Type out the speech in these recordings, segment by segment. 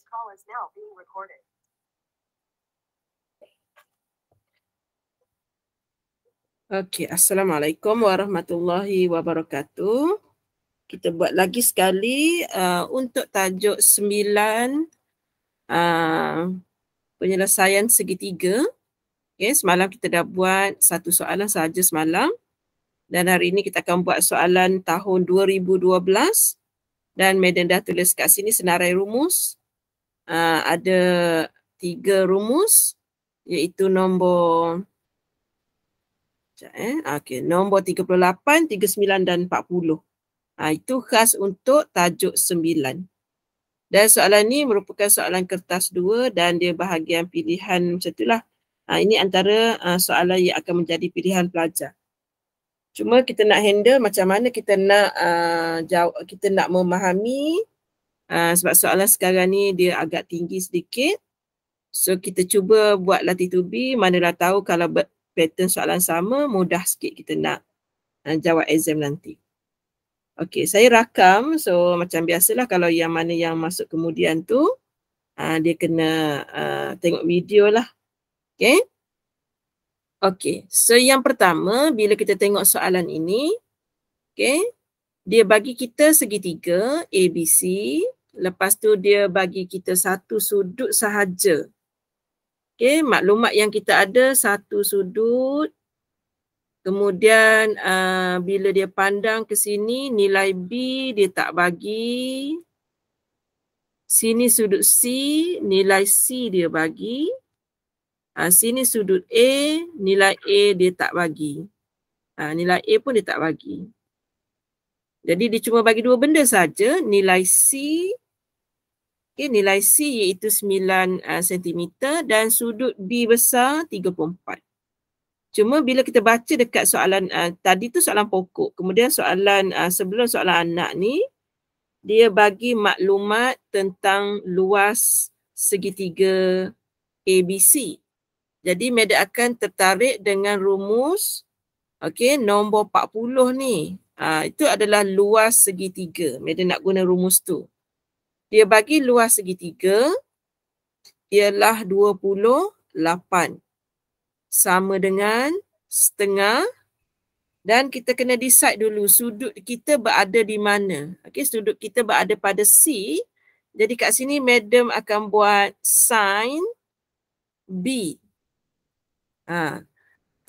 This call is now being recorded. Okey, Assalamualaikum warahmatullahi wabarakatuh. Kita buat lagi sekali uh, untuk tajuk sembilan uh, penyelesaian segitiga. Okey, semalam kita dah buat satu soalan sahaja semalam. Dan hari ini kita akan buat soalan tahun 2012. Dan Medan dah tulis kat sini senarai rumus. Ah, ada tiga rumus iaitu nombor sekejap eh. Ah, okay. Nombor 38, 39 dan 40. Ha, ah, itu khas untuk tajuk 9. Dan soalan ni merupakan soalan kertas 2 dan dia bahagian pilihan macam itulah. Ha, ini antara uh, soalan yang akan menjadi pilihan pelajar. Cuma kita nak handle macam mana kita nak uh, jawab, kita nak memahami Ah, sebab soalan sekarang ni dia agak tinggi sedikit. So kita cuba buat latih latitude B, manalah tahu kalau pattern soalan sama mudah sikit kita nak uh, jawab exam nanti. Okay, saya rakam. So macam biasalah kalau yang mana yang masuk kemudian tu uh, dia kena uh, tengok video lah. Okay. Okay, so yang pertama bila kita tengok soalan ini, okay, dia bagi kita segitiga ABC, Lepas tu dia bagi kita satu sudut sahaja. Okay, maklumat yang kita ada satu sudut. Kemudian uh, bila dia pandang ke sini nilai B dia tak bagi. Sini sudut C, nilai C dia bagi. Ha, sini sudut A, nilai A dia tak bagi. Ha, nilai A pun dia tak bagi. Jadi dia cuma bagi dua benda saja, nilai C okay, nilai C iaitu 9 cm uh, dan sudut B besar 3.4. Cuma bila kita baca dekat soalan uh, tadi tu soalan pokok, kemudian soalan uh, sebelum soalan anak ni dia bagi maklumat tentang luas segitiga ABC. Jadi Medan akan tertarik dengan rumus okey nombor 40 ni Uh, itu adalah luas segitiga. Dia nak guna rumus tu. Dia bagi luas segitiga ialah 28 sama dengan setengah dan kita kena decide dulu sudut kita berada di mana. Okey, sudut kita berada pada C. Jadi kat sini madam akan buat sin B. Ah,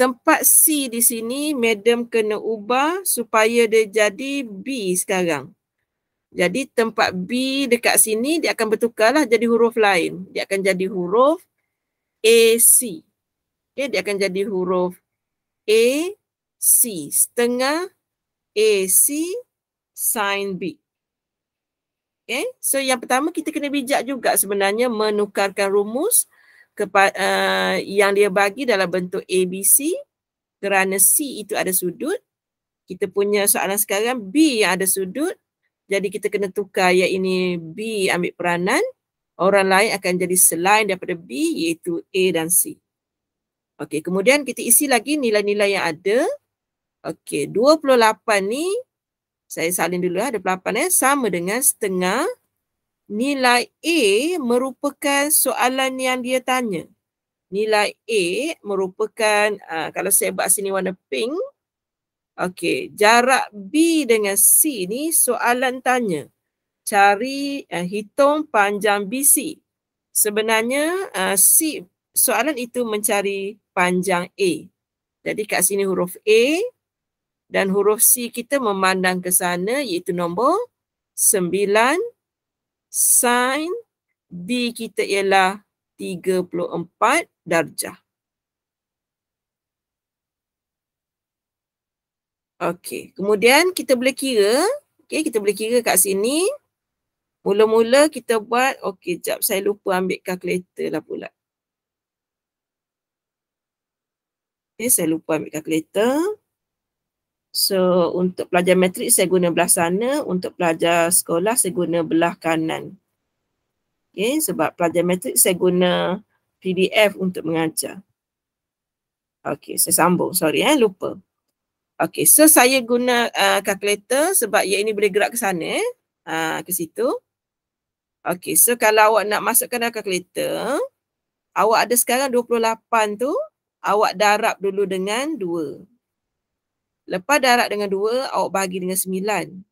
tempat C di sini madam kena ubah supaya dia jadi B sekarang. Jadi tempat B dekat sini dia akan bertukarlah jadi huruf lain. Dia akan jadi huruf AC. Okay, dia akan jadi huruf AC. Setengah AC sin B. Okay, so yang pertama kita kena bijak juga sebenarnya menukarkan rumus kepada uh, eh, yang dia bagi dalam bentuk ABC kerana C itu ada sudut kita punya soalan sekarang B yang ada sudut jadi kita kena tukar yang ini B ambil peranan orang lain akan jadi selain daripada B iaitu A dan C. Okey, kemudian kita isi lagi nilai-nilai yang ada. Okey, 28 ni saya salin dulu lah 28 eh sama dengan setengah nilai A merupakan soalan yang dia tanya. Nilai A merupakan uh, kalau saya buat sini warna pink. Okey, jarak B dengan C ni soalan tanya. Cari uh, hitung panjang BC. Sebenarnya uh, C soalan itu mencari panjang A. Jadi kat sini huruf A dan huruf C kita memandang ke sana iaitu nombor 9 sin B kita ialah 34 darjah. Okey, kemudian kita boleh kira, okey kita boleh kira kat sini. Mula-mula kita buat, okey jap saya lupa ambil kalkulator lah pula. Okey, saya lupa ambil kalkulator. So untuk pelajar matrik saya guna belah sana, untuk pelajar sekolah saya guna belah kanan. Okay, sebab pelajar matrik saya guna PDF untuk mengajar. Okay, saya sambung. Sorry eh, lupa. Okay, so saya guna uh, calculator sebab ia ini boleh gerak ke sana eh. Uh, ke situ. Okay, so kalau awak nak masukkan dalam calculator, awak ada sekarang 28 tu, awak darab dulu dengan 2. Lepas darab dengan 2, awak bagi dengan 9.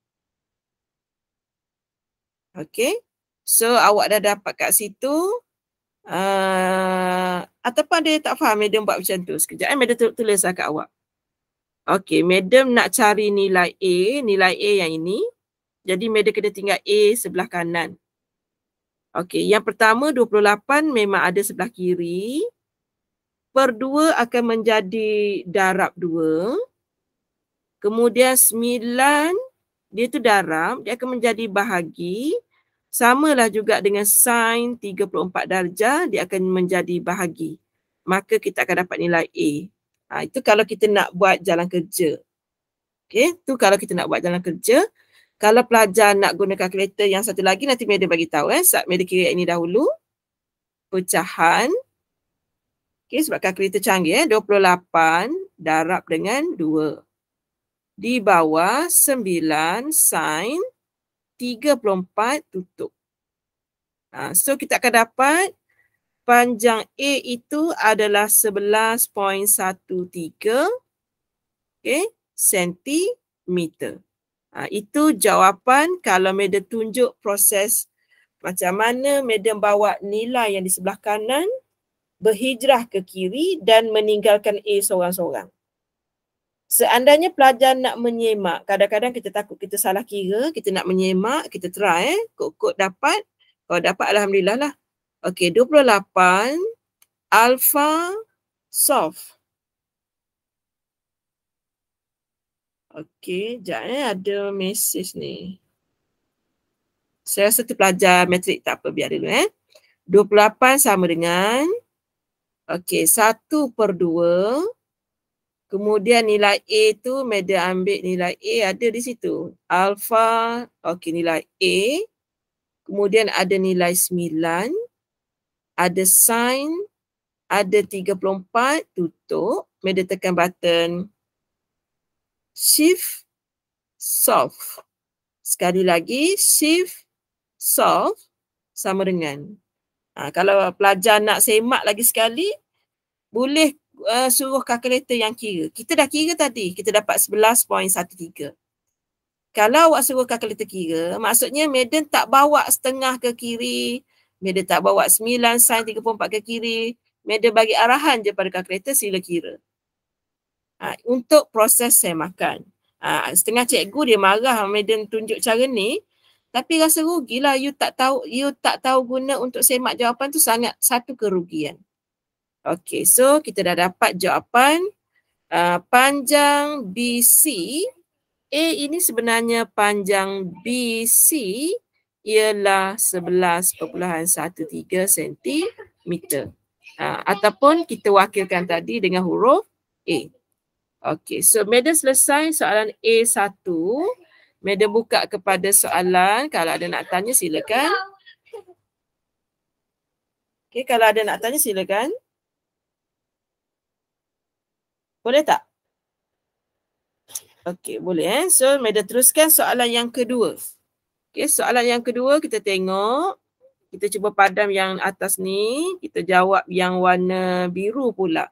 Okay. So awak dah dapat kat situ. Uh, ataupun ada tak faham madam buat macam tu. Sekejap eh, madam tulis lah kat awak. Okay, madam nak cari nilai A, nilai A yang ini. Jadi madam kena tinggal A sebelah kanan. Okay, yang pertama 28 memang ada sebelah kiri. Per 2 akan menjadi darab 2. Kemudian sembilan dia tu darab, dia akan menjadi bahagi. Samalah juga dengan sin 34 darjah, dia akan menjadi bahagi. Maka kita akan dapat nilai A. Ha, itu kalau kita nak buat jalan kerja. okay? tu kalau kita nak buat jalan kerja. Kalau pelajar nak guna kalkulator yang satu lagi nanti media bagi tahu eh. Sat media kira ini dahulu. Pecahan. Okey, sebab kalkulator canggih eh. 28 darab dengan 2 di bawah 9 sin 34 tutup. Ha, so kita akan dapat panjang A itu adalah 11.13 okay, cm. Ha, itu jawapan kalau medan tunjuk proses macam mana medan bawa nilai yang di sebelah kanan berhijrah ke kiri dan meninggalkan A seorang-seorang. Seandainya pelajar nak menyemak, kadang-kadang kita takut kita salah kira, kita nak menyemak, kita try eh. Kok-kok dapat. Kalau dapat Alhamdulillah lah. Okey, 28. Alpha soft. Okey, sekejap eh. Ada mesej ni. Saya rasa pelajar matrik tak apa. Biar dulu eh. 28 sama dengan. Okey, 1 per 2. Kemudian nilai A tu, media ambil nilai A ada di situ. Alpha, okey nilai A. Kemudian ada nilai 9. Ada sign. Ada 34, tutup. Media tekan button. Shift, solve. Sekali lagi, shift, solve sama dengan. Ha, kalau pelajar nak semak lagi sekali, boleh uh, suruh kalkulator yang kira. Kita dah kira tadi, kita dapat 11.13. Kalau awak suruh kalkulator kira, maksudnya Medan tak bawa setengah ke kiri, Medan tak bawa 9 sin 34 ke kiri, Medan bagi arahan je pada kalkulator sila kira. Ha, untuk proses saya makan. Ha, setengah cikgu dia marah Medan tunjuk cara ni, tapi rasa rugilah you tak tahu you tak tahu guna untuk semak jawapan tu sangat satu kerugian. Okey, so kita dah dapat jawapan uh, panjang BC. A ini sebenarnya panjang BC ialah 11.13 cm. Uh, ataupun kita wakilkan tadi dengan huruf A. Okey, so Madam selesai soalan A1. Madam buka kepada soalan. Kalau ada nak tanya silakan. Okey, kalau ada nak tanya silakan. Boleh tak? Okey, boleh eh. So, Maida teruskan soalan yang kedua. Okey, soalan yang kedua kita tengok. Kita cuba padam yang atas ni. Kita jawab yang warna biru pula.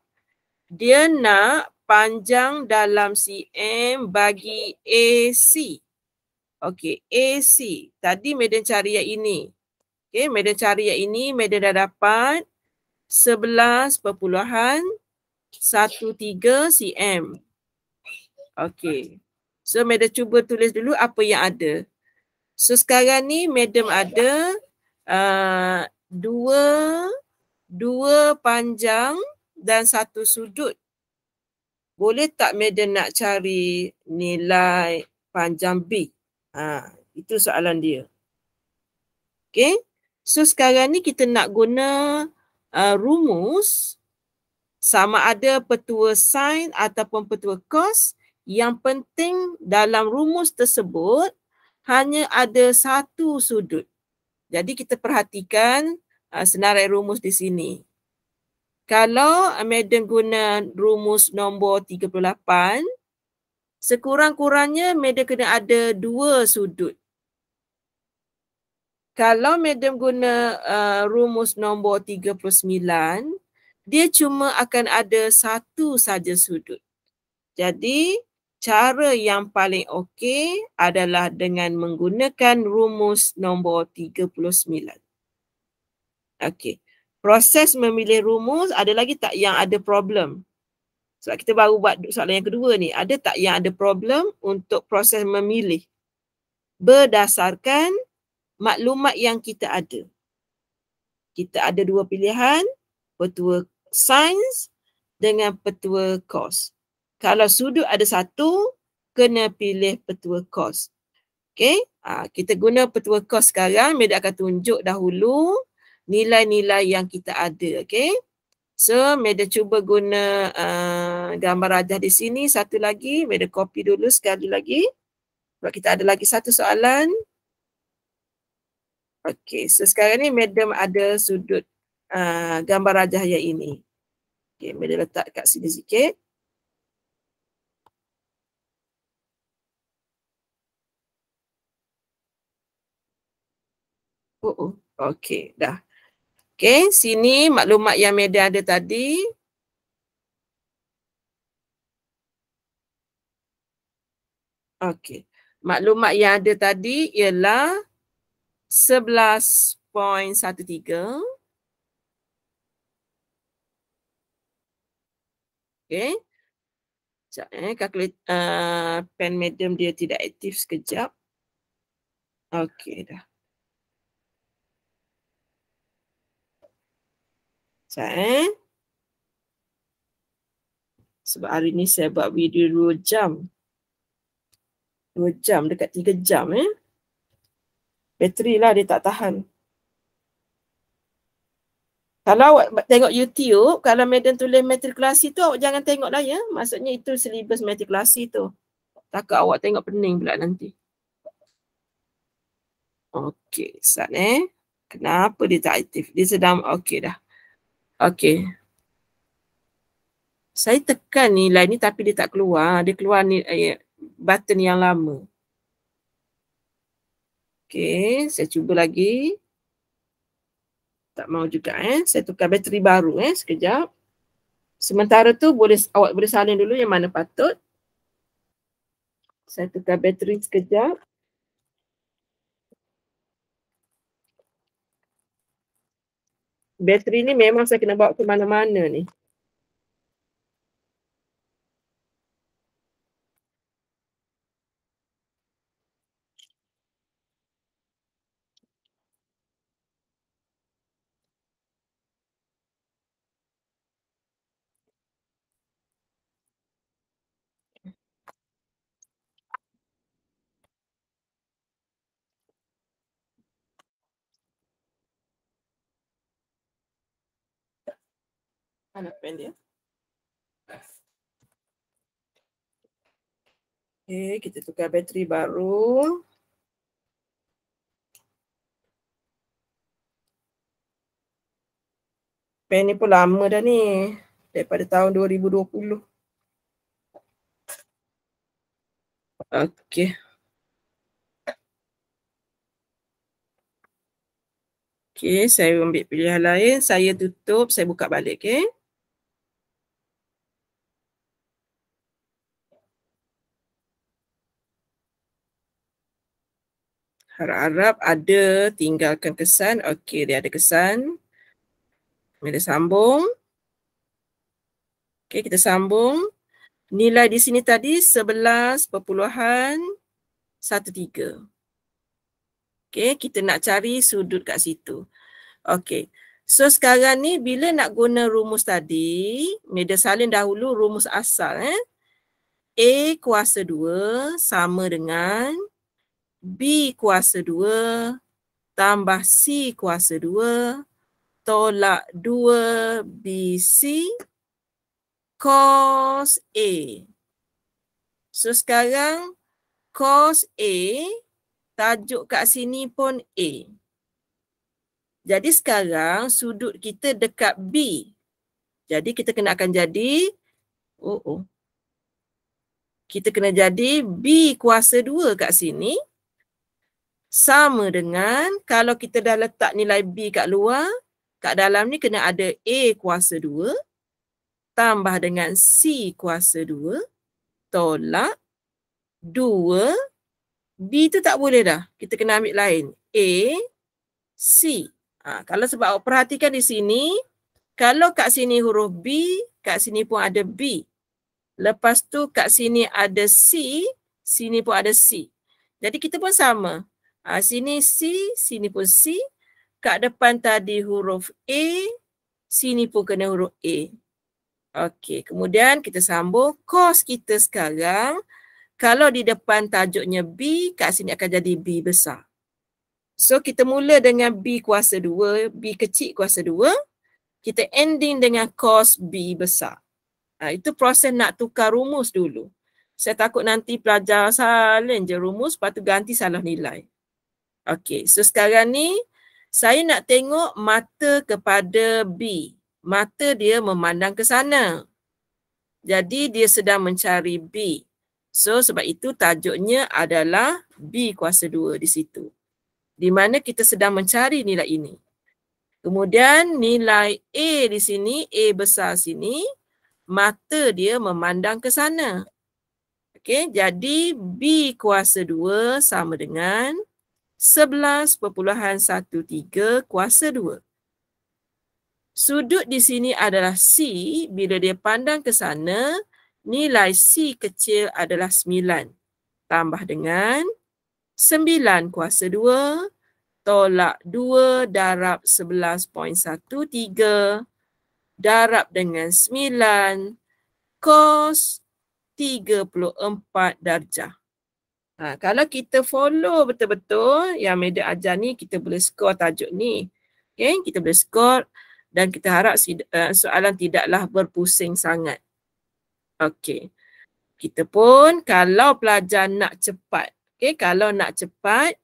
Dia nak panjang dalam CM bagi AC. Okey, AC. Tadi Maida cari yang ini. Okey, Maida cari yang ini. Maida dah dapat 11 perpuluhan 13 cm. okay. So madam cuba tulis dulu apa yang ada. So sekarang ni madam ada uh, dua dua panjang dan satu sudut. Boleh tak madam nak cari nilai panjang B? Ha, itu soalan dia. Okay. So sekarang ni kita nak guna uh, rumus sama ada petua sine ataupun petua cos yang penting dalam rumus tersebut hanya ada satu sudut. Jadi kita perhatikan uh, senarai rumus di sini. Kalau madam guna rumus nombor 38, sekurang-kurangnya madam kena ada dua sudut. Kalau madam guna uh, rumus nombor 39, dia cuma akan ada satu saja sudut. Jadi cara yang paling okey adalah dengan menggunakan rumus nombor 39. Okey. Proses memilih rumus ada lagi tak yang ada problem? Sebab kita baru buat soalan yang kedua ni. Ada tak yang ada problem untuk proses memilih berdasarkan maklumat yang kita ada? Kita ada dua pilihan, petua sains dengan petua kos. Kalau sudut ada satu, kena pilih petua kos. Okey, ha, kita guna petua kos sekarang. Media akan tunjuk dahulu nilai-nilai yang kita ada. Okey, so media cuba guna uh, gambar rajah di sini. Satu lagi, media copy dulu sekali lagi. Sebab kita ada lagi satu soalan. Okey, so sekarang ni madam ada sudut uh, gambar rajahaya ini. Okey, bila letak kat sini sikit. Oh, uh, okey, dah. Okey, sini maklumat yang media ada tadi. Okey. Maklumat yang ada tadi ialah Okay. Sekejap eh. Calculate, uh, pen medium dia tidak aktif sekejap. Okay dah. Sekejap eh. Sebab hari ni saya buat video 2 jam. 2 jam dekat 3 jam eh. Bateri lah dia tak tahan. Kalau awak tengok YouTube, kalau Madam tulis matrikulasi tu awak jangan tengok lah ya. Maksudnya itu syllabus matrikulasi tu. Takut awak tengok pening pula nanti. Okey, sat eh. Kenapa dia tak aktif? Dia sedang okey dah. Okey. Saya tekan ni line ni tapi dia tak keluar. Dia keluar ni eh, button yang lama. Okey, saya cuba lagi tak mau juga eh. Saya tukar bateri baru eh sekejap. Sementara tu boleh awak boleh salin dulu yang mana patut. Saya tukar bateri sekejap. Bateri ni memang saya kena bawa ke mana-mana ni. Bueno, vendía. Eh, Okay, kita tukar bateri baru. Pen ni pun lama dah ni. Daripada tahun 2020. Okay. Okay, saya ambil pilihan lain. Saya tutup, saya buka balik. okay. Harap-harap ada tinggalkan kesan. Okey, dia ada kesan. Kita sambung. Okey, kita sambung. Nilai di sini tadi 11.13. Okey, kita nak cari sudut kat situ. Okey. So sekarang ni bila nak guna rumus tadi, media salin dahulu rumus asal eh. A kuasa 2 sama dengan B kuasa 2 tambah C kuasa 2 tolak 2BC cos A. So sekarang cos A tajuk kat sini pun A. Jadi sekarang sudut kita dekat B. Jadi kita kena akan jadi oh oh. Kita kena jadi B kuasa 2 kat sini sama dengan kalau kita dah letak nilai B kat luar, kat dalam ni kena ada A kuasa 2 tambah dengan C kuasa 2 tolak 2 B tu tak boleh dah. Kita kena ambil lain. A, C. Ha, kalau sebab awak perhatikan di sini, kalau kat sini huruf B, kat sini pun ada B. Lepas tu kat sini ada C, sini pun ada C. Jadi kita pun sama. Ha, sini C, sini pun C. Kat depan tadi huruf A, sini pun kena huruf A. Okey, kemudian kita sambung kos kita sekarang. Kalau di depan tajuknya B, kat sini akan jadi B besar. So kita mula dengan B kuasa 2, B kecil kuasa 2. Kita ending dengan kos B besar. Ha, itu proses nak tukar rumus dulu. Saya takut nanti pelajar salin je rumus, lepas tu ganti salah nilai. Okey, so sekarang ni saya nak tengok mata kepada B. Mata dia memandang ke sana. Jadi dia sedang mencari B. So sebab itu tajuknya adalah B kuasa 2 di situ. Di mana kita sedang mencari nilai ini. Kemudian nilai A di sini, A besar sini, mata dia memandang ke sana. Okey, jadi B kuasa 2 sama dengan 11.13 kuasa 2. Sudut di sini adalah C. Bila dia pandang ke sana, nilai C kecil adalah 9. Tambah dengan 9 kuasa 2, tolak 2 darab 11.13, darab dengan 9, kos 34 darjah. Ha, kalau kita follow betul-betul yang media ajar ni, kita boleh skor tajuk ni. Okay, kita boleh skor dan kita harap eh, soalan tidaklah berpusing sangat. Okay. Kita pun kalau pelajar nak cepat, okay, kalau nak cepat,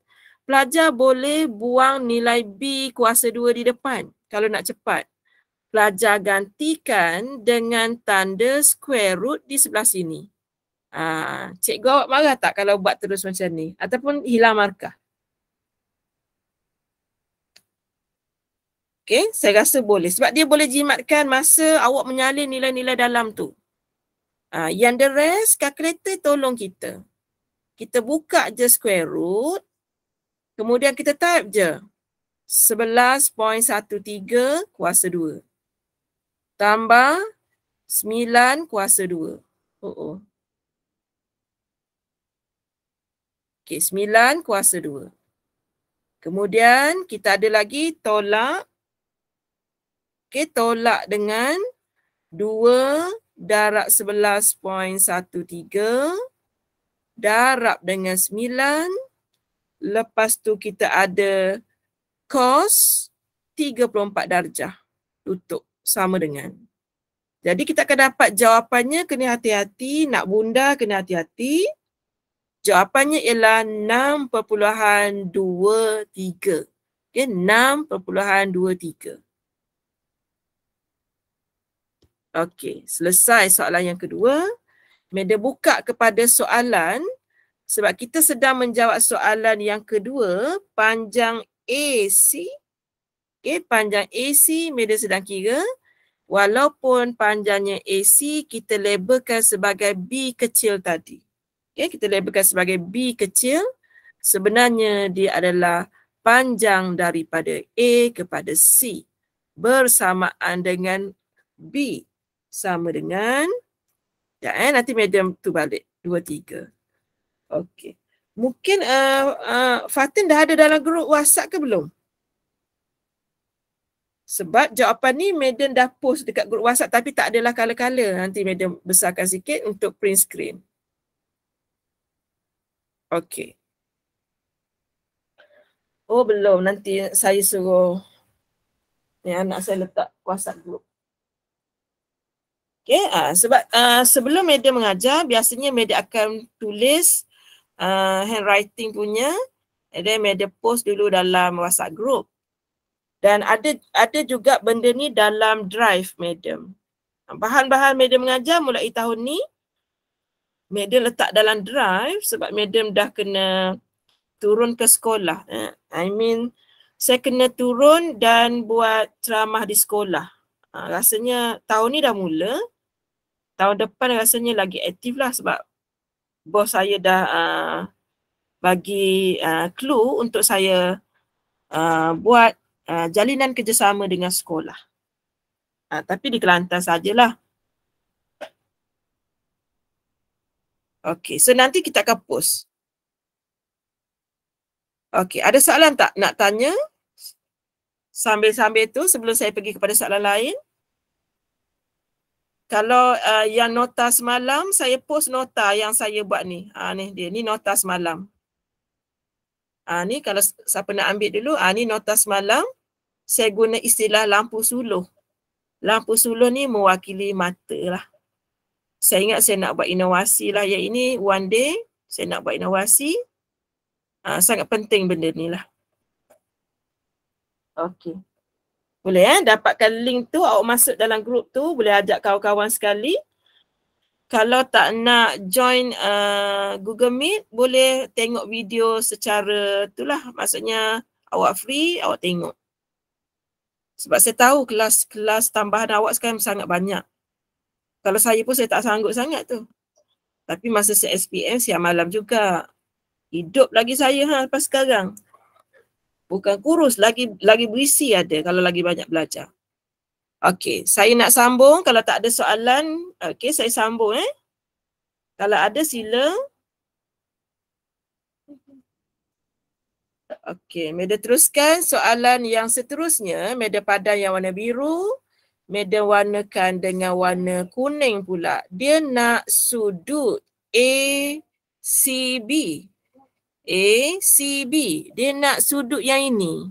pelajar boleh buang nilai B kuasa 2 di depan kalau nak cepat. Pelajar gantikan dengan tanda square root di sebelah sini. Ah, cikgu awak marah tak kalau buat terus macam ni? Ataupun hilang markah? Okay, saya rasa boleh. Sebab dia boleh jimatkan masa awak menyalin nilai-nilai dalam tu. Ah, yang the rest, calculator tolong kita. Kita buka je square root. Kemudian kita type je. 11.13 kuasa 2. Tambah 9 kuasa 2. Oh, oh. Okey, sembilan kuasa dua. Kemudian kita ada lagi tolak. Okey, tolak dengan dua darab sebelas poin satu tiga. Darab dengan sembilan. Lepas tu kita ada kos tiga puluh empat darjah. Tutup sama dengan. Jadi kita akan dapat jawapannya kena hati-hati. Nak bunda kena hati-hati. Jawapannya ialah 6.23. Okey, 6.23. Okey, selesai soalan yang kedua. Meda buka kepada soalan sebab kita sedang menjawab soalan yang kedua panjang AC. Okey, panjang AC meda sedang kira. Walaupun panjangnya AC kita labelkan sebagai B kecil tadi okay, kita labelkan sebagai B kecil, sebenarnya dia adalah panjang daripada A kepada C bersamaan dengan B sama dengan ya eh nanti medium tu balik dua tiga. Okay, Mungkin uh, uh, Fatin dah ada dalam grup WhatsApp ke belum? Sebab jawapan ni Madam dah post dekat grup WhatsApp tapi tak adalah kala-kala. Nanti Madam besarkan sikit untuk print screen. Okey. Oh belum, nanti saya suruh ni anak saya letak WhatsApp group. Okay. uh, ah, sebab uh, sebelum media mengajar, biasanya media akan tulis uh, handwriting punya and then media post dulu dalam WhatsApp group. Dan ada ada juga benda ni dalam drive medium. Bahan-bahan medium mengajar mulai tahun ni Madam letak dalam drive sebab Madam dah kena turun ke sekolah. Eh. I mean, saya kena turun dan buat ceramah di sekolah. Ha, rasanya tahun ni dah mula. Tahun depan rasanya lagi aktif lah sebab bos saya dah ah, bagi ah, clue untuk saya ah, buat jalinan kerjasama dengan sekolah. Tapi di Kelantan sajalah. Okay, so nanti kita akan post. Okay, ada soalan tak nak tanya? Sambil-sambil tu sebelum saya pergi kepada soalan lain. Kalau uh, yang nota semalam, saya post nota yang saya buat ni. Ha, ni dia, ni nota semalam. Ha, ni kalau siapa nak ambil dulu, ha, ni nota semalam. Saya guna istilah lampu suluh. Lampu suluh ni mewakili mata lah saya ingat saya nak buat inovasi lah yang ini one day saya nak buat inovasi uh, sangat penting benda ni lah Okey. Boleh eh dapatkan link tu awak masuk dalam grup tu boleh ajak kawan-kawan sekali. Kalau tak nak join uh, Google Meet boleh tengok video secara tu lah. maksudnya awak free awak tengok. Sebab saya tahu kelas-kelas tambahan awak sekarang sangat banyak kalau saya pun saya tak sanggup sangat tu. Tapi masa saya SPM siap malam juga. Hidup lagi saya ha lepas sekarang. Bukan kurus lagi lagi berisi ada kalau lagi banyak belajar. Okey, saya nak sambung kalau tak ada soalan, okey saya sambung eh. Kalau ada sila. Okey, media teruskan soalan yang seterusnya, media padan yang warna biru. Medan warna kan dengan warna kuning pula. Dia nak sudut A A C B C B. Dia nak sudut yang ini.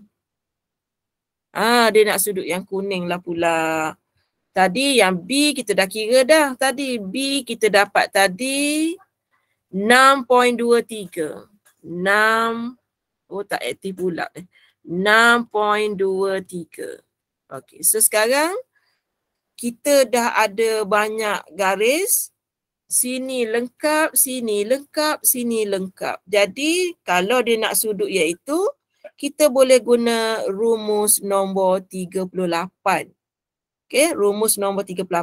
Ah, dia nak sudut yang kuning lah pula. Tadi yang B kita dah kira dah. Tadi B kita dapat tadi 6.23. 6. Oh tak aktif pula. 6.23. Okey. So sekarang kita dah ada banyak garis sini lengkap, sini lengkap, sini lengkap. Jadi kalau dia nak sudut iaitu kita boleh guna rumus nombor 38. Okey, rumus nombor 38. Uh,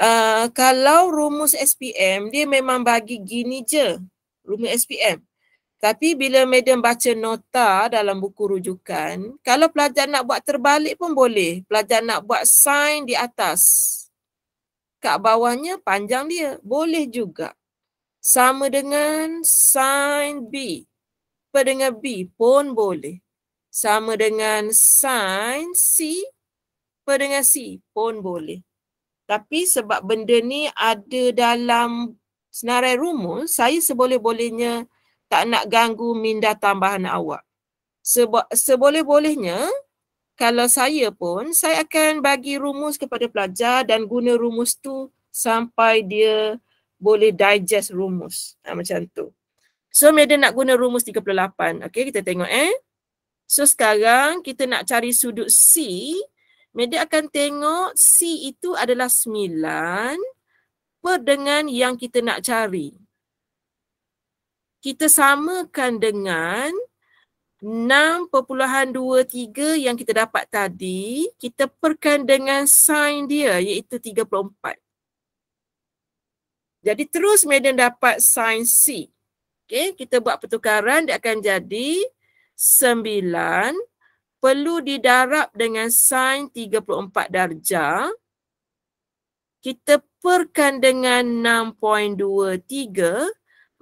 ah, kalau rumus SPM dia memang bagi gini je rumus SPM. Tapi bila madam baca nota dalam buku rujukan, kalau pelajar nak buat terbalik pun boleh. Pelajar nak buat sign di atas. Kat bawahnya panjang dia. Boleh juga. Sama dengan sign B. Pendengar B pun boleh. Sama dengan sign C. Pendengar C pun boleh. Tapi sebab benda ni ada dalam senarai rumus, saya seboleh-bolehnya tak nak ganggu minda tambahan awak. Seba- seboleh-bolehnya kalau saya pun saya akan bagi rumus kepada pelajar dan guna rumus tu sampai dia boleh digest rumus. Ha, macam tu. So Medan nak guna rumus 38. Okay kita tengok eh. So sekarang kita nak cari sudut C. Medan akan tengok C itu adalah 9 per dengan yang kita nak cari kita samakan dengan 6.23 yang kita dapat tadi, kita perkan dengan sign dia iaitu 34. Jadi terus Madam dapat sign C. Okay, kita buat pertukaran dia akan jadi 9 perlu didarab dengan sin 34 darjah kita perkan dengan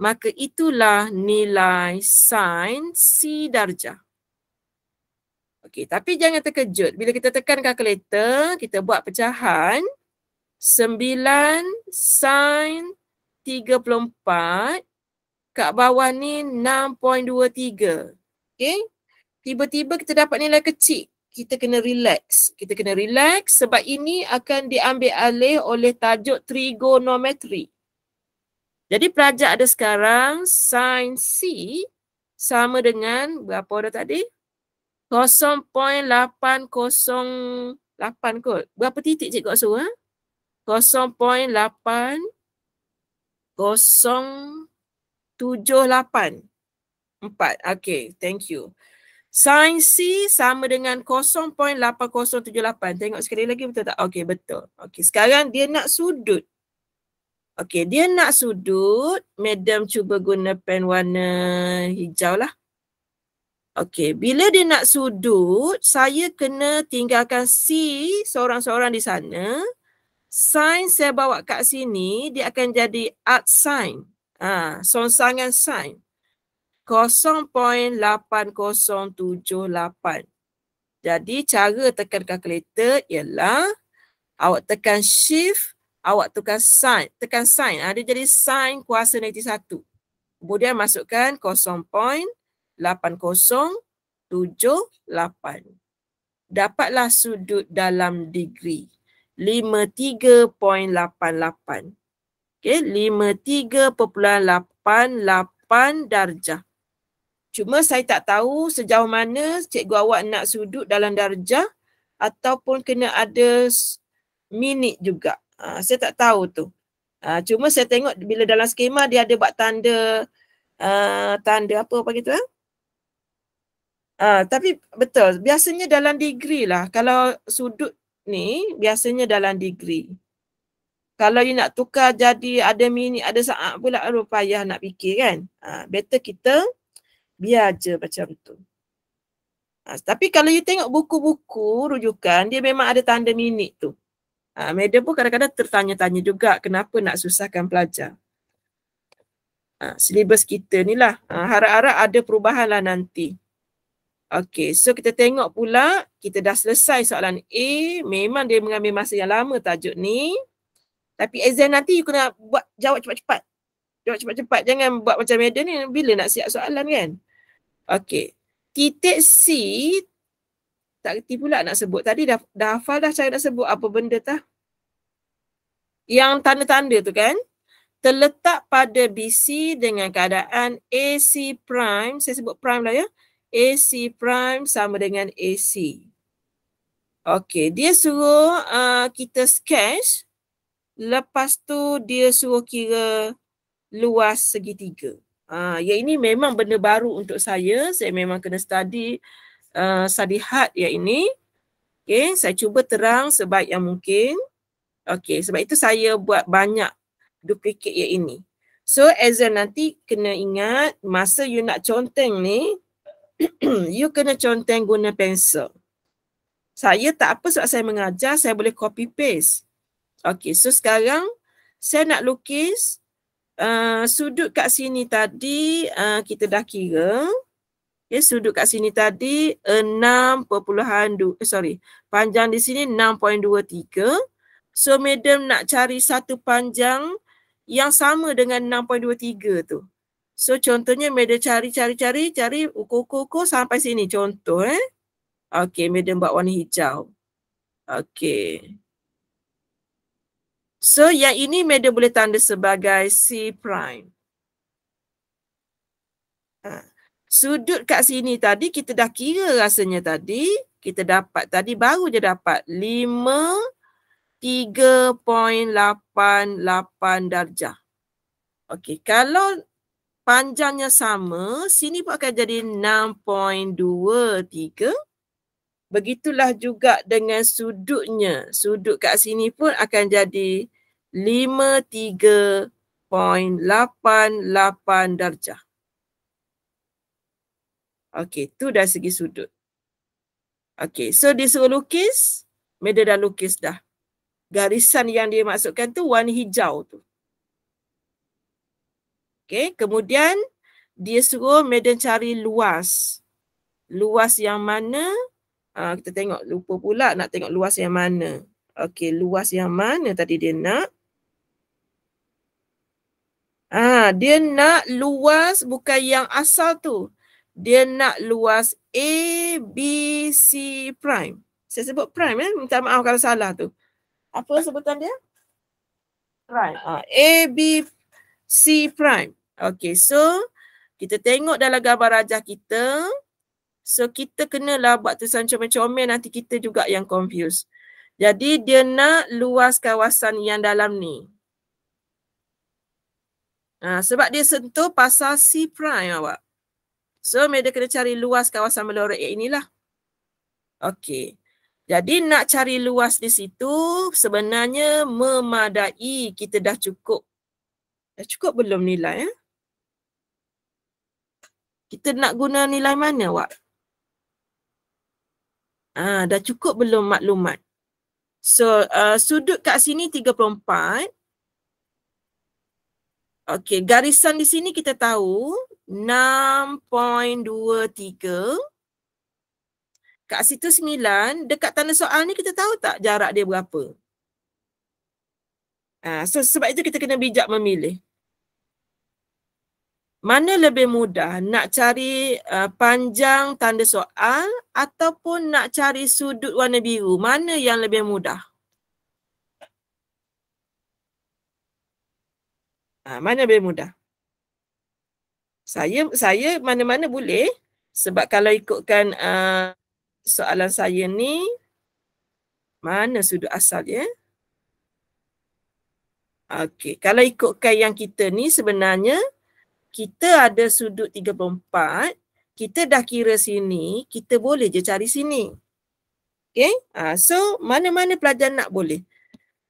maka itulah nilai sin C darjah. Okey, tapi jangan terkejut. Bila kita tekan kalkulator, kita buat pecahan 9 sin 34 kat bawah ni 6.23. Okey. Tiba-tiba kita dapat nilai kecil. Kita kena relax. Kita kena relax sebab ini akan diambil alih oleh tajuk trigonometri. Jadi pelajar ada sekarang sin C sama dengan berapa dah tadi? 0.808 kot. Berapa titik cikgu suruh? Ha? 0.8078. Empat. Okay. Thank you. Sin C sama dengan 0.8078. Tengok sekali lagi betul tak? Okay. Betul. Okay. Sekarang dia nak sudut. Okey, dia nak sudut. Madam cuba guna pen warna hijau lah. Okey, bila dia nak sudut, saya kena tinggalkan C seorang-seorang di sana. Sign saya bawa kat sini, dia akan jadi art sign. Ah, ha, sonsangan sign. 0.8078. Jadi cara tekan kalkulator ialah awak tekan shift awak tekan sign, tekan sign. ada ah, jadi sign kuasa negatif satu. Kemudian masukkan 0.8078. Dapatlah sudut dalam degree. 53.88. Okay, 53.88 darjah. Cuma saya tak tahu sejauh mana cikgu awak nak sudut dalam darjah ataupun kena ada minit juga. Uh, saya tak tahu tu. Uh, cuma saya tengok bila dalam skema dia ada buat tanda uh, tanda apa panggil tu eh? Uh, tapi betul, biasanya dalam degree lah. Kalau sudut ni, biasanya dalam degree. Kalau you nak tukar jadi ada mini, ada saat pula, aduh payah nak fikir kan. Uh, better kita biar je macam tu. Uh, tapi kalau you tengok buku-buku rujukan, dia memang ada tanda minit tu. Uh, uh, ah, madam pun kadang-kadang tertanya-tanya juga kenapa nak susahkan pelajar. Uh, silibus kita ni lah. Uh, harap-harap ada perubahan lah nanti. Okay, so kita tengok pula kita dah selesai soalan A. Memang dia mengambil masa yang lama tajuk ni. Tapi exam nanti you kena buat jawab cepat-cepat. Jawab cepat-cepat. Jangan buat macam madam ni bila nak siap soalan kan. Okay. Titik C tak kerti pula nak sebut. Tadi dah, dah hafal dah cara nak sebut apa benda tah yang tanda-tanda tu kan terletak pada BC dengan keadaan AC prime saya sebut prime lah ya AC prime sama dengan AC okey dia suruh uh, kita sketch lepas tu dia suruh kira luas segitiga uh, ya ini memang benda baru untuk saya saya memang kena study uh, study hard ya ini okey saya cuba terang sebaik yang mungkin Okay, sebab itu saya buat banyak duplicate yang ini. So Ezra nanti kena ingat masa you nak conteng ni, you kena conteng guna pensel. Saya tak apa sebab saya mengajar, saya boleh copy paste. Okay, so sekarang saya nak lukis uh, sudut kat sini tadi uh, kita dah kira. Okay, ya, sudut kat sini tadi 6.2, eh, sorry, panjang di sini 6.23. So madam nak cari satu panjang yang sama dengan 6.23 tu. So contohnya madam cari cari cari cari ukur-ukur sampai sini contoh eh. Okey madam buat warna hijau. Okey. So yang ini madam boleh tanda sebagai C prime. Ha. Sudut kat sini tadi kita dah kira rasanya tadi kita dapat tadi baru je dapat 5 3.88 darjah. Okey, kalau panjangnya sama, sini pun akan jadi 6.23. Begitulah juga dengan sudutnya. Sudut kat sini pun akan jadi 53.88 darjah. Okey, tu dari segi sudut. Okey, so dia suruh lukis, Meda dah lukis dah garisan yang dia maksudkan tu warna hijau tu. Okey, kemudian dia suruh medan cari luas. Luas yang mana? Uh, kita tengok lupa pula nak tengok luas yang mana. Okey, luas yang mana tadi dia nak? Ah, uh, dia nak luas bukan yang asal tu. Dia nak luas A, B, C prime. Saya sebut prime ya. Eh? Minta maaf kalau salah tu apa sebutan dia? Prime. Uh, A, B, C prime. Okay, so kita tengok dalam gambar rajah kita. So kita kenalah buat tulisan comel-comel nanti kita juga yang confused. Jadi dia nak luas kawasan yang dalam ni. Ha, sebab dia sentuh pasal C prime awak. So media kena cari luas kawasan melorek inilah. Okay. Jadi nak cari luas di situ sebenarnya memadai kita dah cukup. Dah cukup belum nilai? ya Kita nak guna nilai mana awak? Ah, dah cukup belum maklumat? So uh, sudut kat sini 34. Okey, garisan di sini kita tahu 6.23 kat situ sembilan, dekat tanda soal ni kita tahu tak jarak dia berapa ha, so sebab itu kita kena bijak memilih mana lebih mudah nak cari uh, panjang tanda soal ataupun nak cari sudut warna biru mana yang lebih mudah ha, mana lebih mudah saya saya mana-mana boleh sebab kalau ikutkan uh, soalan saya ni mana sudut asal ya? Okey, kalau ikutkan yang kita ni sebenarnya kita ada sudut 34, kita dah kira sini, kita boleh je cari sini. Okey, uh, so mana-mana pelajar nak boleh.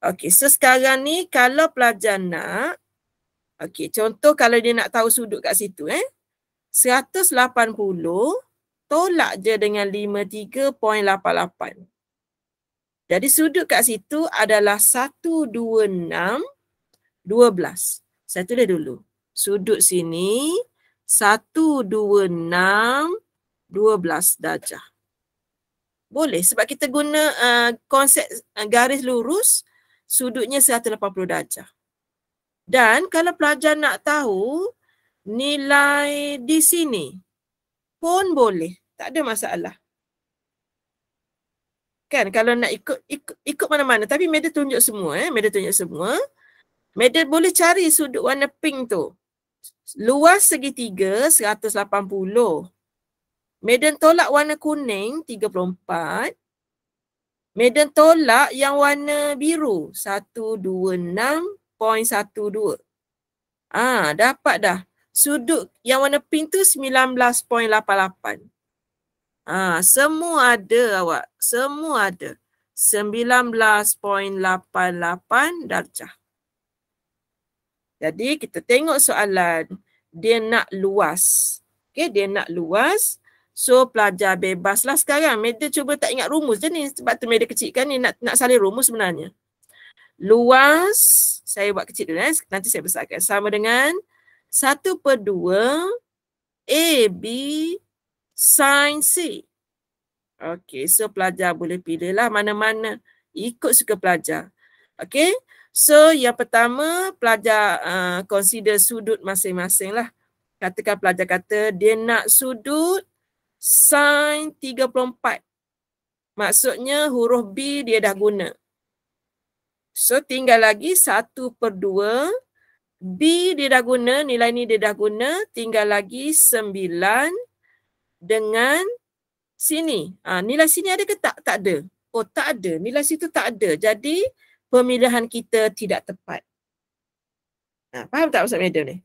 Okey, so sekarang ni kalau pelajar nak, okey contoh kalau dia nak tahu sudut kat situ eh. 180 tolak je dengan 53.88. Jadi sudut kat situ adalah 126 12. Saya tulis dulu. Sudut sini 126 12 darjah. Boleh sebab kita guna uh, konsep uh, garis lurus sudutnya 180 darjah. Dan kalau pelajar nak tahu nilai di sini pun boleh. Tak ada masalah. Kan kalau nak ikut ikut, mana-mana tapi medal tunjuk semua eh. Medal tunjuk semua. Medal boleh cari sudut warna pink tu. Luas segitiga 180. Medan tolak warna kuning 34. Medan tolak yang warna biru 126.12. Ah dapat dah sudut yang warna pink tu 19.88. Ah, ha, semua ada awak. Semua ada. 19.88 darjah. Jadi kita tengok soalan. Dia nak luas. Okay, dia nak luas. So pelajar bebas lah sekarang. Media cuba tak ingat rumus je ni. Sebab tu media kecil kan ni nak, nak salin rumus sebenarnya. Luas, saya buat kecil dulu eh. Nanti saya besarkan. Sama dengan 19.88 satu per dua, A, B, sin C. Okey, so pelajar boleh pilih lah mana-mana. Ikut suka pelajar. Okey, so yang pertama, pelajar uh, consider sudut masing-masing lah. Katakan pelajar kata dia nak sudut sin 34. Maksudnya huruf B dia dah guna. So tinggal lagi 1 per 2. B dia dah guna, nilai ni dia dah guna, tinggal lagi 9 dengan sini. Ha, nilai sini ada ke tak? Tak ada. Oh tak ada, nilai situ tak ada. Jadi pemilihan kita tidak tepat. Ha, faham tak maksud Madam ni?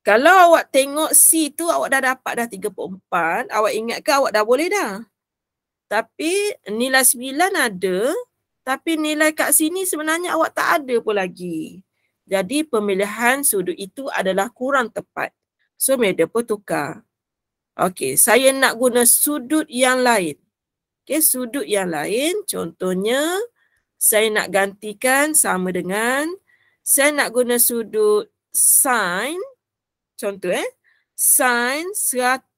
Kalau awak tengok C tu awak dah dapat dah 34, awak ingat ke awak dah boleh dah? Tapi nilai 9 ada, tapi nilai kat sini sebenarnya awak tak ada pun lagi. Jadi pemilihan sudut itu adalah kurang tepat. So media pun tukar. Okey, saya nak guna sudut yang lain. Okey, sudut yang lain contohnya saya nak gantikan sama dengan saya nak guna sudut sin contoh eh sin 126.12.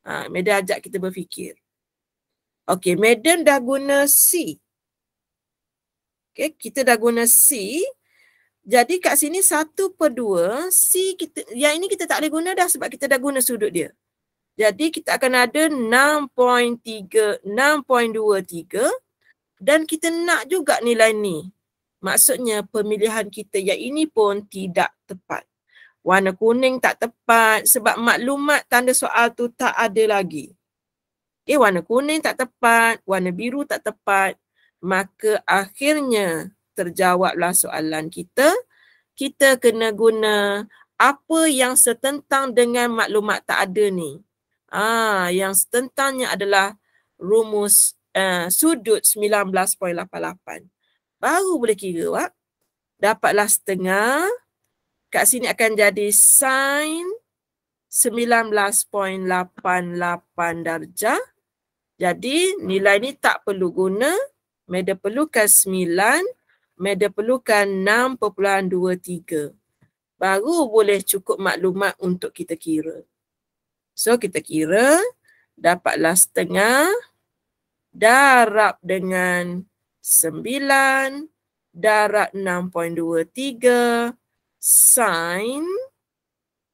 Ha, media ajak kita berfikir. Okey, medan dah guna C. Okay, kita dah guna C. Jadi kat sini satu per dua, C kita, yang ini kita tak boleh guna dah sebab kita dah guna sudut dia. Jadi kita akan ada 6.3, 6.23 dan kita nak juga nilai ni. Maksudnya pemilihan kita yang ini pun tidak tepat. Warna kuning tak tepat sebab maklumat tanda soal tu tak ada lagi. Okay, warna kuning tak tepat, warna biru tak tepat, maka akhirnya terjawablah soalan kita kita kena guna apa yang setentang dengan maklumat tak ada ni ah yang setentangnya adalah rumus uh, sudut 19.88 baru boleh kira wak dapatlah setengah kat sini akan jadi sin 19.88 darjah jadi nilai ni tak perlu guna mereka perlukan 9, mereka perlukan 6.23. Baru boleh cukup maklumat untuk kita kira. So kita kira dapatlah setengah darab dengan 9 darab 6.23 sin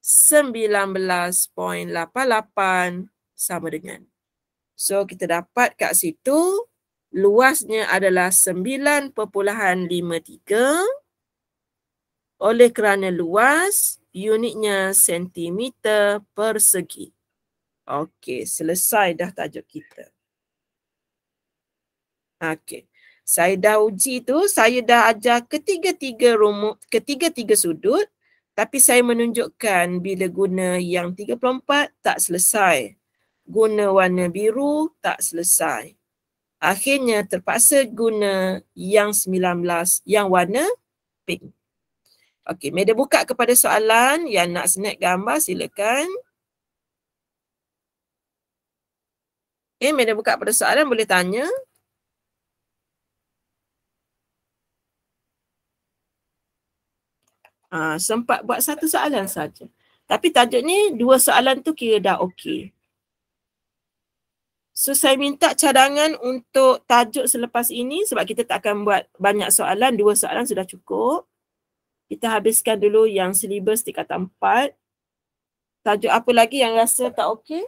19.88 sama dengan. So kita dapat kat situ luasnya adalah 9.53 oleh kerana luas unitnya sentimeter persegi. Okey, selesai dah tajuk kita. Okey. Saya dah uji tu, saya dah ajar ketiga-tiga rumus, ketiga-tiga sudut tapi saya menunjukkan bila guna yang 34 tak selesai. Guna warna biru tak selesai akhirnya terpaksa guna yang 19 yang warna pink. Okey, media buka kepada soalan yang nak snap gambar silakan. Okey, media buka pada soalan boleh tanya. Ha, sempat buat satu soalan saja. Tapi tajuk ni dua soalan tu kira dah okey. So saya minta cadangan untuk tajuk selepas ini sebab kita tak akan buat banyak soalan. Dua soalan sudah cukup. Kita habiskan dulu yang silibus di kata empat. Tajuk apa lagi yang rasa tak okey?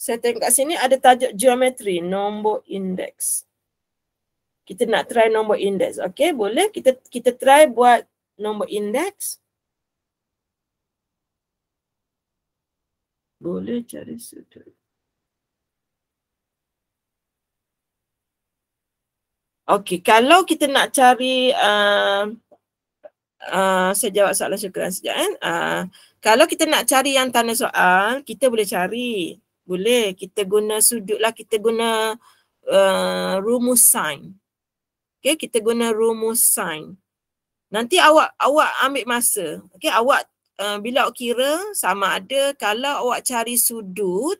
Saya tengok kat sini ada tajuk geometri, nombor indeks kita nak try nombor index. Okey, boleh kita kita try buat nombor index. Boleh cari sudut. Okey, kalau kita nak cari a uh, uh, saya jawab soalan syukuran sekejap kan. Uh, kalau kita nak cari yang tanda soal, kita boleh cari. Boleh, kita guna sudut lah, kita guna uh, rumus sign. Okay, kita guna rumus sine. Nanti awak awak ambil masa. Okay, awak uh, bila awak kira sama ada kalau awak cari sudut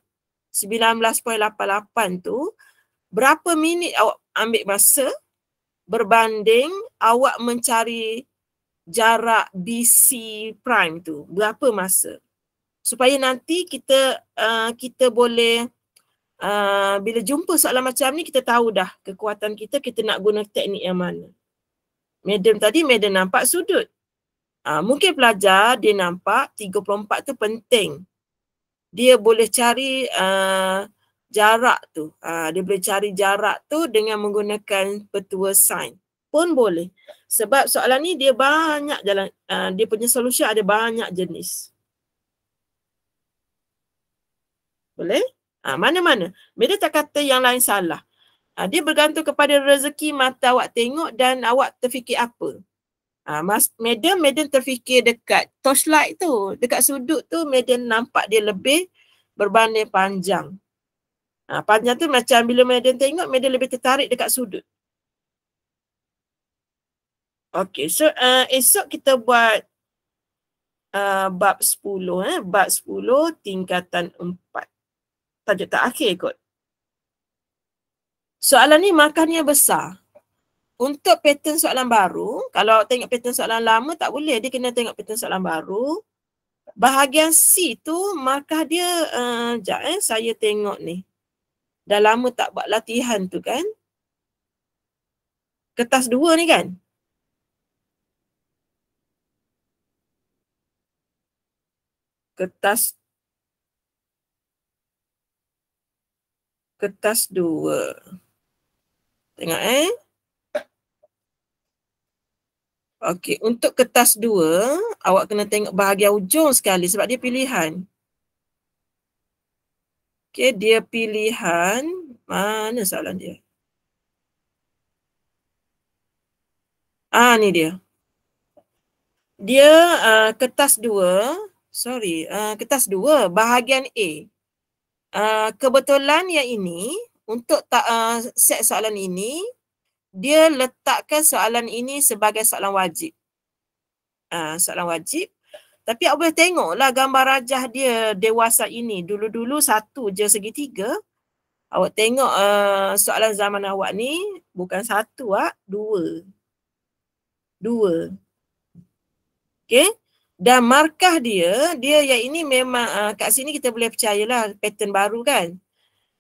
19.88 tu berapa minit awak ambil masa berbanding awak mencari jarak BC prime tu berapa masa supaya nanti kita uh, kita boleh uh, bila jumpa soalan macam ni kita tahu dah kekuatan kita kita nak guna teknik yang mana. Madam tadi madam nampak sudut. Uh, mungkin pelajar dia nampak 34 tu penting. Dia boleh cari uh, jarak tu. Uh, dia boleh cari jarak tu dengan menggunakan petua sign pun boleh. Sebab soalan ni dia banyak jalan, uh, dia punya solusi ada banyak jenis. Boleh? Ha, mana-mana. Media tak kata yang lain salah. Ha, dia bergantung kepada rezeki mata awak tengok dan awak terfikir apa. Ha, mas, medan medan terfikir dekat torchlight tu. Dekat sudut tu medan nampak dia lebih berbanding panjang. Ha, panjang tu macam bila medan tengok, medan lebih tertarik dekat sudut. Okay, so uh, esok kita buat uh, bab 10. Eh? Bab 10 tingkatan 4 tajuk tak akhir, kot. Soalan ni markahnya besar. Untuk pattern soalan baru, kalau tengok pattern soalan lama tak boleh. Dia kena tengok pattern soalan baru. Bahagian C tu markah dia, uh, eh, sekejap eh, saya tengok ni. Dah lama tak buat latihan tu kan. Kertas dua ni kan. Kertas kertas dua. Tengok eh. Okey, untuk kertas dua, awak kena tengok bahagian ujung sekali sebab dia pilihan. Okey, dia pilihan. Mana soalan dia? Ah, ni dia. Dia uh, kertas dua. Sorry, uh, kertas dua bahagian A. Ah, kebetulan yang ini untuk ta, uh, set soalan ini dia letakkan soalan ini sebagai soalan wajib. Uh, soalan wajib. Tapi awak boleh tengoklah gambar rajah dia dewasa ini. Dulu-dulu satu je segitiga. Awak tengok uh, soalan zaman awak ni bukan satu ah, dua. Dua. Okay. Dan markah dia, dia yang ini memang uh, kat sini kita boleh percayalah pattern baru kan.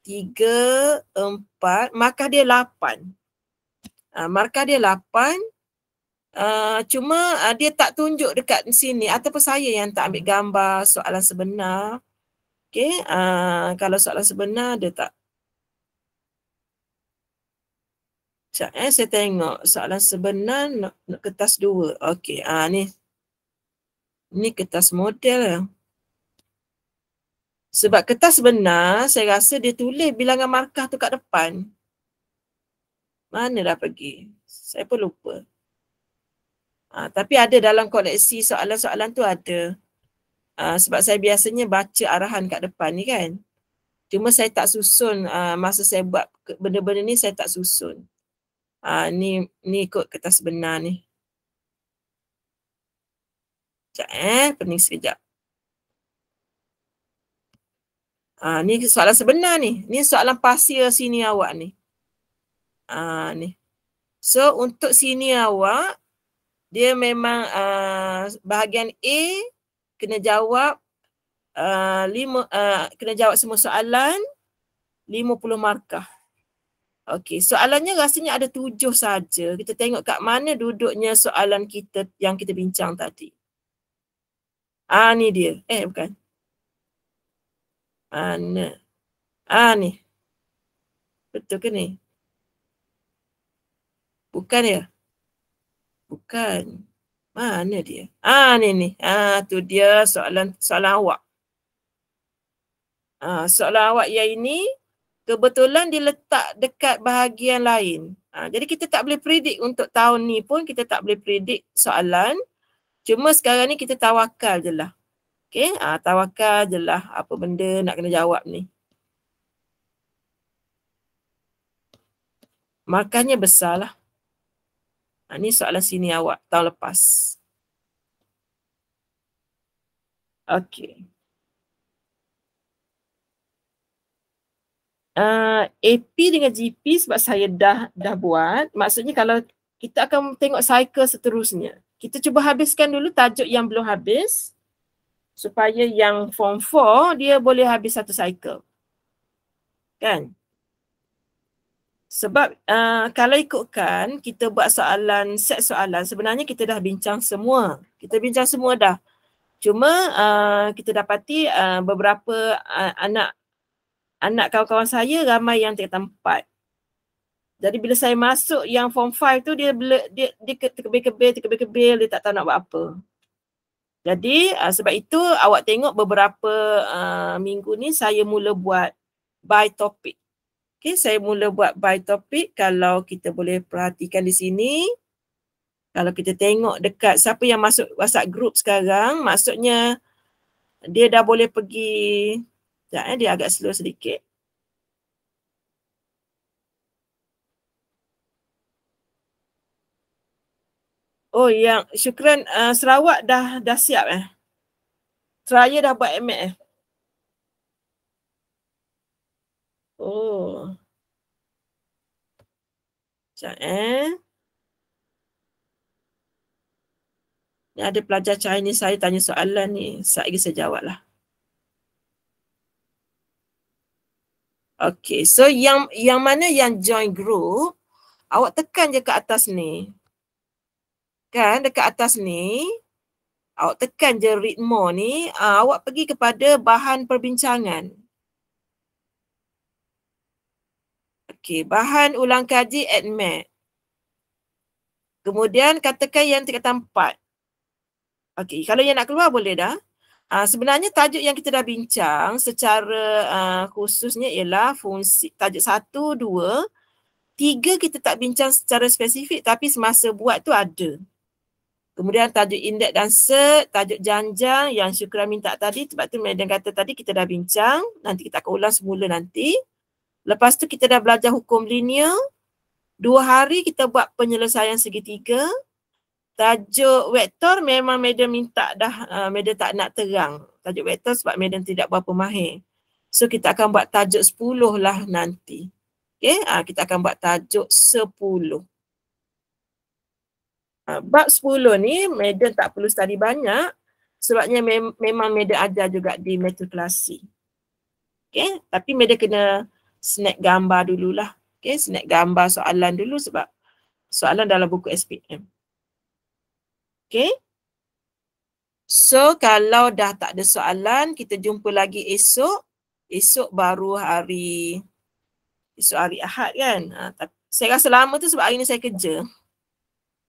Tiga, empat, markah dia lapan. Uh, markah dia lapan. Uh, cuma uh, dia tak tunjuk dekat sini ataupun saya yang tak ambil gambar soalan sebenar. Okay, uh, kalau soalan sebenar dia tak. Sekejap eh, saya tengok soalan sebenar nak, nak kertas dua. Okay, uh, ni Ni kertas model lah. Sebab kertas benar, saya rasa dia tulis bilangan markah tu kat depan. Mana dah pergi? Saya pun lupa. Ha, tapi ada dalam koleksi soalan-soalan tu ada. Ha, sebab saya biasanya baca arahan kat depan ni kan. Cuma saya tak susun ha, masa saya buat benda-benda ni saya tak susun. Ha, ni, ni ikut kertas benar ni. Sekejap eh, pening sekejap. Ha, ni soalan sebenar ni. Ni soalan pasir sini awak ni. Ha, ni. So untuk sini awak, dia memang uh, bahagian A kena jawab uh, lima, uh, kena jawab semua soalan 50 markah. Okay, soalannya rasanya ada tujuh saja. Kita tengok kat mana duduknya soalan kita yang kita bincang tadi. Ah ni dia. Eh bukan. Mana? Ah, ah ni. Betul ke ni? Bukan ya? Bukan. Mana dia? Ah ni ni. Ah tu dia soalan soalan awak. Ah soalan awak yang ini kebetulan diletak dekat bahagian lain. Ah jadi kita tak boleh predict untuk tahun ni pun kita tak boleh predict soalan Cuma sekarang ni kita tawakal je lah. Okay, ha, ah, tawakal je lah apa benda nak kena jawab ni. Markahnya besar lah. Ha, ni soalan sini awak tahun lepas. Okay. Uh, ah, AP dengan GP sebab saya dah dah buat. Maksudnya kalau kita akan tengok cycle seterusnya kita cuba habiskan dulu tajuk yang belum habis supaya yang form 4 dia boleh habis satu cycle. Kan? Sebab uh, kalau ikutkan kita buat soalan, set soalan sebenarnya kita dah bincang semua. Kita bincang semua dah. Cuma uh, kita dapati uh, beberapa uh, anak anak kawan-kawan saya ramai yang tidak tempat. Jadi bila saya masuk yang form 5 tu dia dia dia, dia terkebil-kebil terkebil-kebil dia tak tahu nak buat apa. Jadi uh, sebab itu awak tengok beberapa uh, minggu ni saya mula buat by topic. Okay, saya mula buat by topic kalau kita boleh perhatikan di sini. Kalau kita tengok dekat siapa yang masuk WhatsApp group sekarang, maksudnya dia dah boleh pergi Sekejap eh, dia agak slow sedikit. Oh yang syukran uh, Sarawak dah dah siap eh. Seraya dah buat MA eh. Oh. Sekejap eh. Ni ada pelajar Chinese saya tanya soalan ni. Sekejap lagi saya jawab lah. Okay, so yang yang mana yang join group, awak tekan je ke atas ni kan dekat atas ni awak tekan je ritmo ni uh, awak pergi kepada bahan perbincangan okey bahan ulang kaji admit kemudian katakan yang tingkatan 4 okey kalau yang nak keluar boleh dah uh, sebenarnya tajuk yang kita dah bincang secara uh, khususnya ialah fungsi tajuk satu dua Tiga kita tak bincang secara spesifik tapi semasa buat tu ada. Kemudian tajuk indek dan set, tajuk janjang yang Syukran minta tadi sebab tu Madam kata tadi kita dah bincang, nanti kita akan ulang semula nanti. Lepas tu kita dah belajar hukum linear. Dua hari kita buat penyelesaian segitiga. Tajuk vektor memang Madam minta dah, uh, Madam tak nak terang tajuk vektor sebab Madam tidak berapa mahir. So kita akan buat tajuk sepuluh lah nanti. Okay, ha, ah, kita akan buat tajuk sepuluh. Ah, bab 10 ni medan tak perlu study banyak sebabnya mem- memang medan ajar juga di metoklasi. Okay, tapi medan kena snap gambar dululah. Okay, snap gambar soalan dulu sebab soalan dalam buku SPM. Okay. So kalau dah tak ada soalan, kita jumpa lagi esok. Esok baru hari, esok hari Ahad kan. Ha, ah, tapi saya rasa lama tu sebab hari ni saya kerja.